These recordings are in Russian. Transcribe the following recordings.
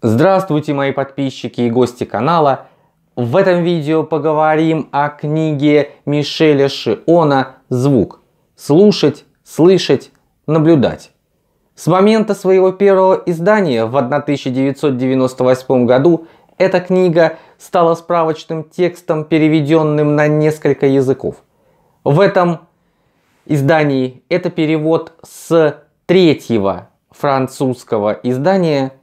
Здравствуйте, мои подписчики и гости канала. В этом видео поговорим о книге Мишеля Шиона «Звук. Слушать, слышать, наблюдать». С момента своего первого издания в 1998 году эта книга стала справочным текстом, переведенным на несколько языков. В этом издании это перевод с третьего французского издания –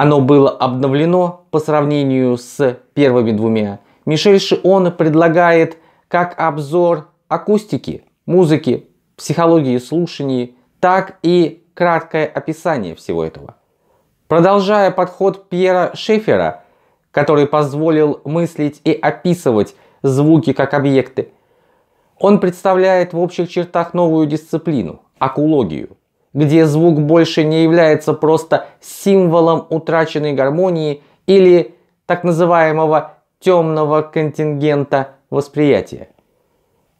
оно было обновлено по сравнению с первыми двумя. Мишель Шион предлагает как обзор акустики, музыки, психологии слушаний, так и краткое описание всего этого. Продолжая подход Пьера Шефера, который позволил мыслить и описывать звуки как объекты, он представляет в общих чертах новую дисциплину – акулогию где звук больше не является просто символом утраченной гармонии или так называемого темного контингента восприятия,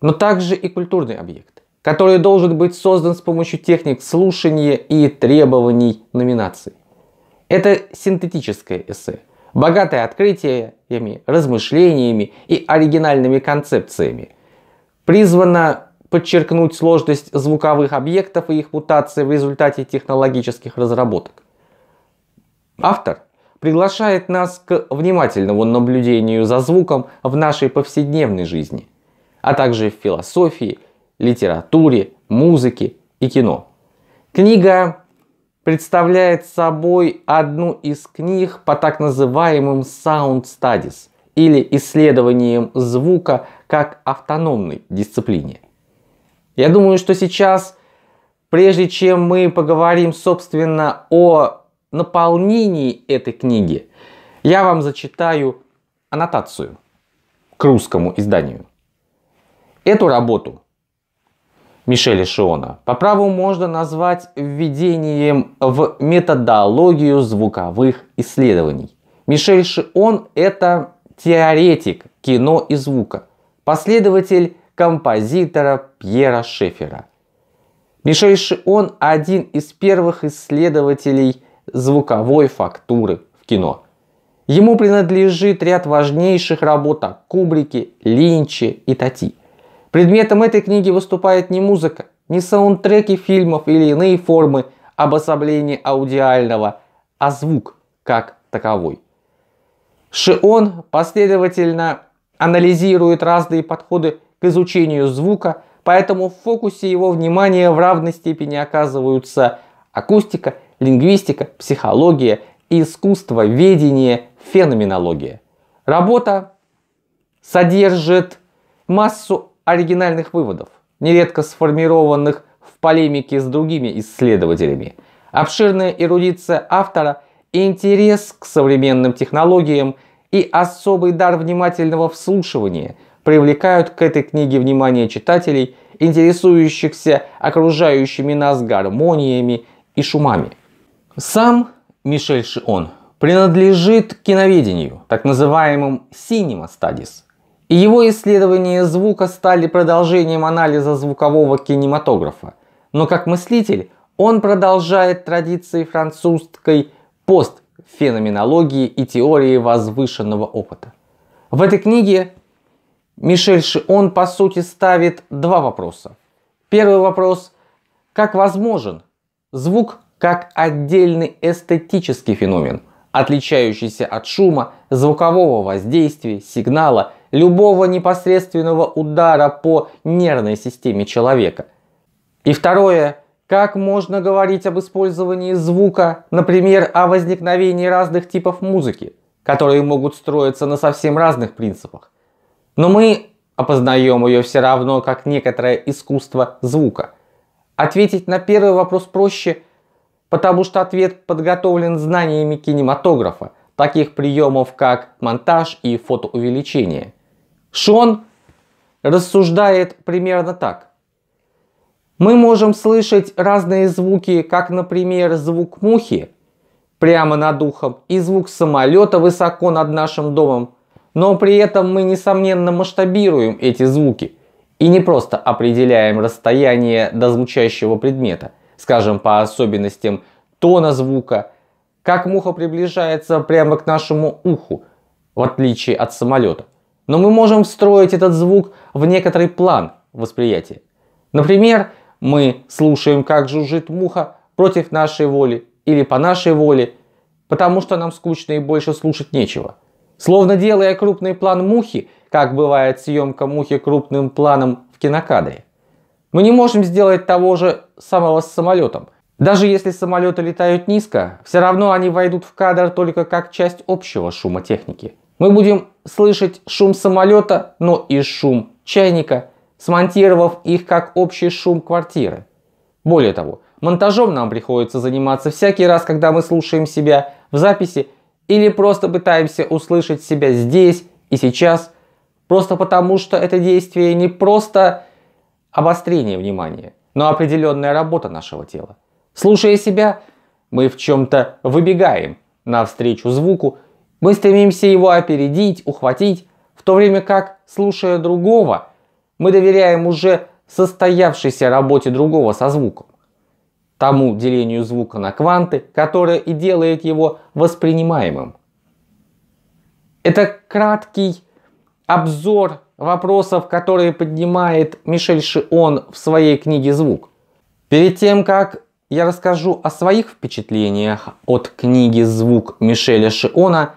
но также и культурный объект, который должен быть создан с помощью техник слушания и требований номинации. Это синтетическое эссе, богатое открытиями, размышлениями и оригинальными концепциями, призвано подчеркнуть сложность звуковых объектов и их мутации в результате технологических разработок. Автор приглашает нас к внимательному наблюдению за звуком в нашей повседневной жизни, а также в философии, литературе, музыке и кино. Книга представляет собой одну из книг по так называемым Sound Studies или исследованием звука как автономной дисциплине. Я думаю, что сейчас, прежде чем мы поговорим, собственно, о наполнении этой книги, я вам зачитаю аннотацию к русскому изданию. Эту работу Мишеля Шиона по праву можно назвать введением в методологию звуковых исследований. Мишель Шион – это теоретик кино и звука, последователь композитора Пьера Шефера. Мишель Шион – один из первых исследователей звуковой фактуры в кино. Ему принадлежит ряд важнейших работ о Кубрике, Линче и Тати. Предметом этой книги выступает не музыка, не саундтреки фильмов или иные формы обособления аудиального, а звук как таковой. Шион последовательно анализирует разные подходы к изучению звука, поэтому в фокусе его внимания в равной степени оказываются акустика, лингвистика, психология, искусство, ведение, феноменология. Работа содержит массу оригинальных выводов, нередко сформированных в полемике с другими исследователями. Обширная эрудиция автора, интерес к современным технологиям и особый дар внимательного вслушивания – привлекают к этой книге внимание читателей, интересующихся окружающими нас гармониями и шумами. Сам Мишель Шион принадлежит киноведению, так называемым cinema studies, и его исследования звука стали продолжением анализа звукового кинематографа. Но как мыслитель он продолжает традиции французской постфеноменологии и теории возвышенного опыта. В этой книге Мишель Шион, по сути, ставит два вопроса. Первый вопрос – как возможен звук как отдельный эстетический феномен, отличающийся от шума, звукового воздействия, сигнала, любого непосредственного удара по нервной системе человека. И второе – как можно говорить об использовании звука, например, о возникновении разных типов музыки, которые могут строиться на совсем разных принципах, но мы опознаем ее все равно как некоторое искусство звука. Ответить на первый вопрос проще, потому что ответ подготовлен знаниями кинематографа, таких приемов как монтаж и фотоувеличение. Шон рассуждает примерно так. Мы можем слышать разные звуки, как, например, звук мухи прямо над ухом и звук самолета высоко над нашим домом, но при этом мы несомненно масштабируем эти звуки и не просто определяем расстояние до звучащего предмета, скажем по особенностям тона звука, как муха приближается прямо к нашему уху, в отличие от самолета. Но мы можем встроить этот звук в некоторый план восприятия. Например, мы слушаем, как жужжит муха против нашей воли или по нашей воле, потому что нам скучно и больше слушать нечего – Словно делая крупный план мухи, как бывает съемка мухи крупным планом в кинокадре. Мы не можем сделать того же самого с самолетом. Даже если самолеты летают низко, все равно они войдут в кадр только как часть общего шума техники. Мы будем слышать шум самолета, но и шум чайника, смонтировав их как общий шум квартиры. Более того, монтажом нам приходится заниматься всякий раз, когда мы слушаем себя в записи или просто пытаемся услышать себя здесь и сейчас, просто потому что это действие не просто обострение внимания, но определенная работа нашего тела. Слушая себя, мы в чем-то выбегаем навстречу звуку, мы стремимся его опередить, ухватить, в то время как, слушая другого, мы доверяем уже состоявшейся работе другого со звуком тому делению звука на кванты, которое и делает его воспринимаемым. Это краткий обзор вопросов, которые поднимает Мишель Шион в своей книге «Звук». Перед тем, как я расскажу о своих впечатлениях от книги «Звук» Мишеля Шиона,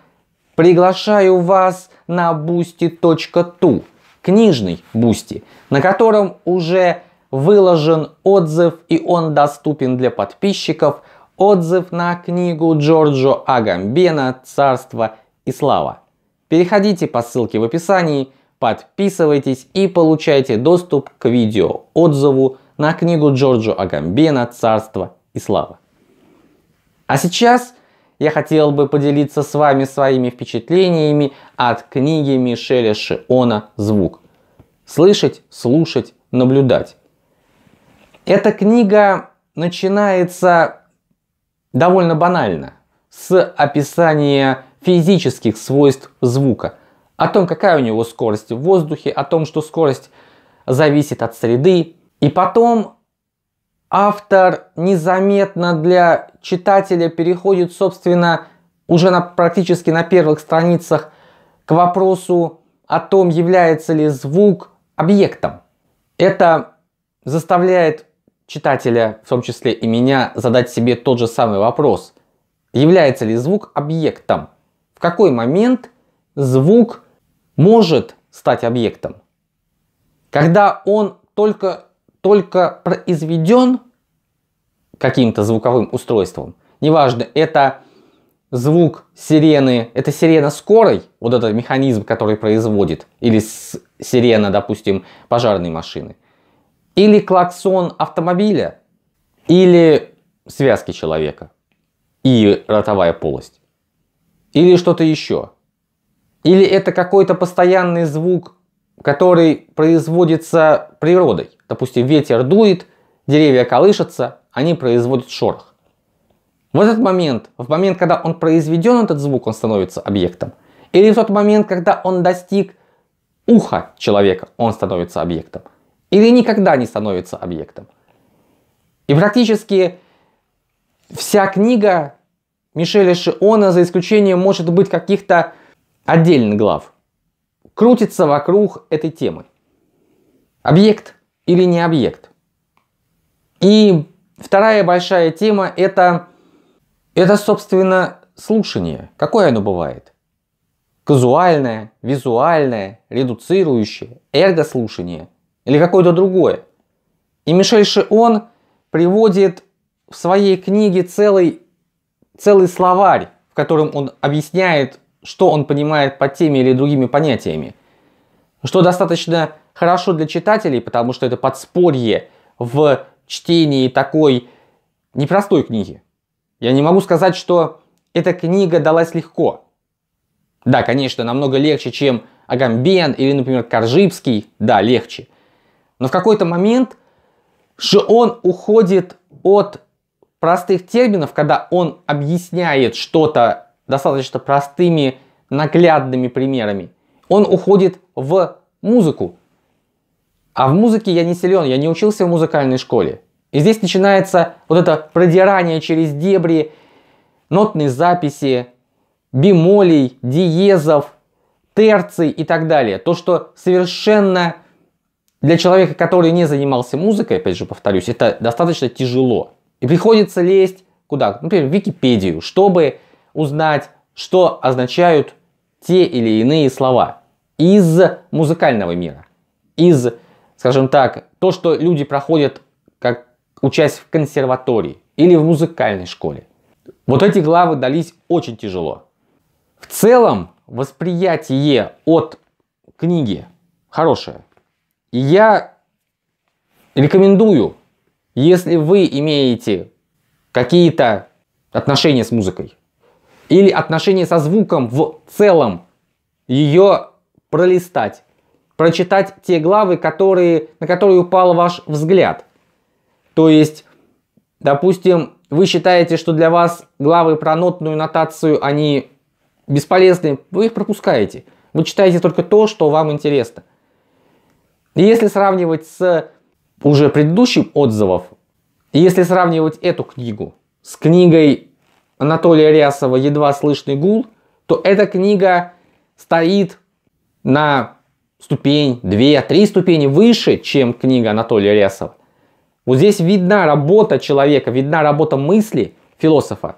приглашаю вас на boosty.tu, книжный бусти, на котором уже выложен отзыв и он доступен для подписчиков. Отзыв на книгу Джорджо Агамбена «Царство и слава». Переходите по ссылке в описании, подписывайтесь и получайте доступ к видео отзыву на книгу Джорджо Агамбена «Царство и слава». А сейчас я хотел бы поделиться с вами своими впечатлениями от книги Мишеля Шиона «Звук». Слышать, слушать, наблюдать. Эта книга начинается довольно банально, с описания физических свойств звука, о том, какая у него скорость в воздухе, о том, что скорость зависит от среды. И потом автор незаметно для читателя переходит, собственно, уже на, практически на первых страницах к вопросу о том, является ли звук объектом. Это заставляет читателя, в том числе и меня, задать себе тот же самый вопрос. Является ли звук объектом? В какой момент звук может стать объектом? Когда он только, только произведен каким-то звуковым устройством, неважно, это звук сирены, это сирена скорой, вот этот механизм, который производит, или сирена, допустим, пожарной машины. Или клаксон автомобиля, или связки человека и ротовая полость. Или что-то еще. Или это какой-то постоянный звук, который производится природой. Допустим, ветер дует, деревья колышутся, они производят шорох. В этот момент, в момент, когда он произведен, этот звук, он становится объектом. Или в тот момент, когда он достиг уха человека, он становится объектом или никогда не становится объектом. И практически вся книга Мишеля Шиона, за исключением, может быть, каких-то отдельных глав, крутится вокруг этой темы. Объект или не объект. И вторая большая тема – это, это, собственно, слушание. Какое оно бывает? Казуальное, визуальное, редуцирующее, эргослушание – или какое-то другое. И Мишель Шион приводит в своей книге целый, целый словарь, в котором он объясняет, что он понимает под теми или другими понятиями. Что достаточно хорошо для читателей, потому что это подспорье в чтении такой непростой книги. Я не могу сказать, что эта книга далась легко. Да, конечно, намного легче, чем Агамбен или, например, Коржибский. Да, легче. Но в какой-то момент же он уходит от простых терминов, когда он объясняет что-то достаточно простыми, наглядными примерами. Он уходит в музыку. А в музыке я не силен, я не учился в музыкальной школе. И здесь начинается вот это продирание через дебри, нотные записи, бемолей, диезов, терций и так далее. То, что совершенно для человека, который не занимался музыкой, опять же повторюсь, это достаточно тяжело. И приходится лезть куда? Ну, например, в Википедию, чтобы узнать, что означают те или иные слова из музыкального мира, из, скажем так, то, что люди проходят, как учась в консерватории или в музыкальной школе. Вот эти главы дались очень тяжело. В целом, восприятие от книги хорошее я рекомендую, если вы имеете какие-то отношения с музыкой или отношения со звуком в целом, ее пролистать, прочитать те главы, которые, на которые упал ваш взгляд. То есть, допустим, вы считаете, что для вас главы про нотную нотацию, они бесполезны, вы их пропускаете. Вы читаете только то, что вам интересно. И если сравнивать с уже предыдущим отзывов, и если сравнивать эту книгу с книгой Анатолия Рясова «Едва слышный гул», то эта книга стоит на ступень, две, три ступени выше, чем книга Анатолия Рясова. Вот здесь видна работа человека, видна работа мысли философа.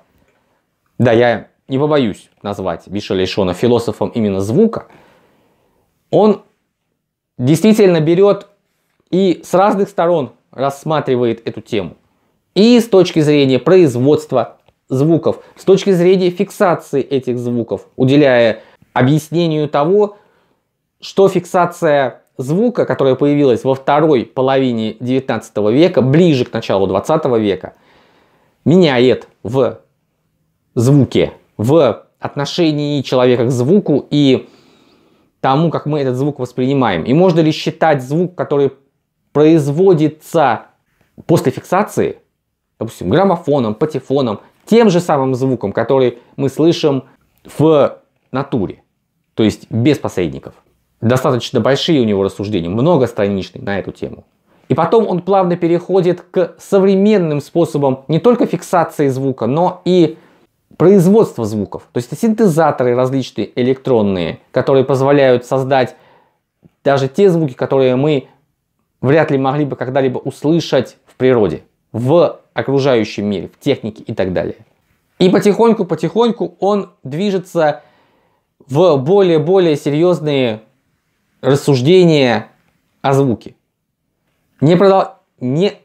Да, я не побоюсь назвать Виша Лейшона философом именно звука. Он действительно берет и с разных сторон рассматривает эту тему. И с точки зрения производства звуков, с точки зрения фиксации этих звуков, уделяя объяснению того, что фиксация звука, которая появилась во второй половине 19 века, ближе к началу 20 века, меняет в звуке, в отношении человека к звуку и тому, как мы этот звук воспринимаем. И можно ли считать звук, который производится после фиксации, допустим, граммофоном, патефоном, тем же самым звуком, который мы слышим в натуре, то есть без посредников. Достаточно большие у него рассуждения, многостраничные на эту тему. И потом он плавно переходит к современным способам не только фиксации звука, но и производство звуков. То есть синтезаторы различные электронные, которые позволяют создать даже те звуки, которые мы вряд ли могли бы когда-либо услышать в природе, в окружающем мире, в технике и так далее. И потихоньку-потихоньку он движется в более-более серьезные рассуждения о звуке. Не, продал... не...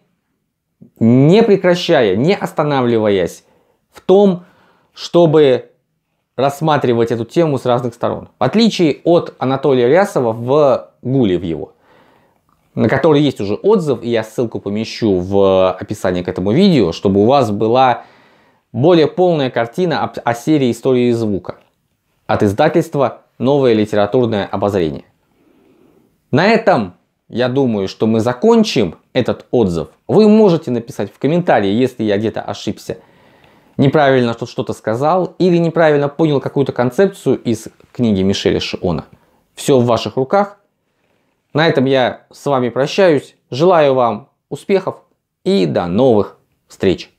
не прекращая, не останавливаясь в том, что чтобы рассматривать эту тему с разных сторон. В отличие от Анатолия Рясова в «Гуле» в его, на который есть уже отзыв, и я ссылку помещу в описании к этому видео, чтобы у вас была более полная картина о, о серии «Истории звука» от издательства «Новое литературное обозрение». На этом, я думаю, что мы закончим этот отзыв. Вы можете написать в комментарии, если я где-то ошибся – неправильно что-то сказал или неправильно понял какую-то концепцию из книги Мишеля Шиона. Все в ваших руках. На этом я с вами прощаюсь. Желаю вам успехов и до новых встреч!